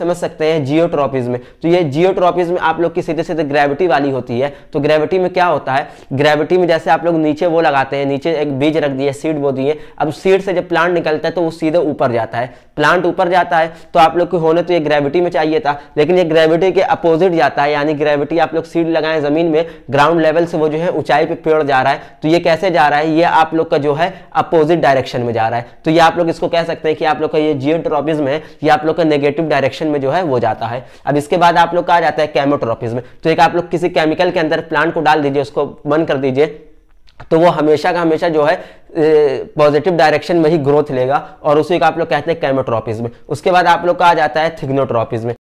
समझ सकते हैं जियोट्रॉपीज में तो ये जियोट्रॉपीज में आप लोग की सीधे सीधे ग्रेविटी वाली होती है तो ग्रेविटी में क्या होता है ग्रेविटी में जैसे आप लोग नीचे वो लगाते हैं नीचे एक बीज रख दिए सीड बो दिए अब सीड से जब प्लांट निकलता है तो वो सीधे ऊपर जाता है प्लांट ऊपर जाता है तो आप लोग को होने तो ये ग्रेविटी में चाहिए था लेकिन ये ग्रेविटी के अपोजिट जाता है यानी ग्रेविटी आप लोग सीड लगाए जमीन में ग्राउंड लेवल से वो जो है ऊंचाई पे पेड़ जा रहा है तो ये कैसे जा रहा है ये आप लोग का जो है अपोजिट डायरेक्शन में जा रहा है तो ये आप लोग इसको कह सकते हैं कि आप लोग का ये में है ये आप लोग का नेगेटिव डायरेक्शन में जो है वो जाता है अब इसके बाद आप लोग कहा जाता है कैमोट्रोपिज में तो एक आप लोग किसी केमिकल के अंदर प्लांट को डाल दीजिए उसको बंद कर दीजिए तो वो हमेशा का हमेशा जो है पॉजिटिव डायरेक्शन में ही ग्रोथ लेगा और उसी को आप लोग कहते हैं कैमोट्रोपिज में उसके बाद आप लोग कहा जाता है थिग्नोट्रोपिज में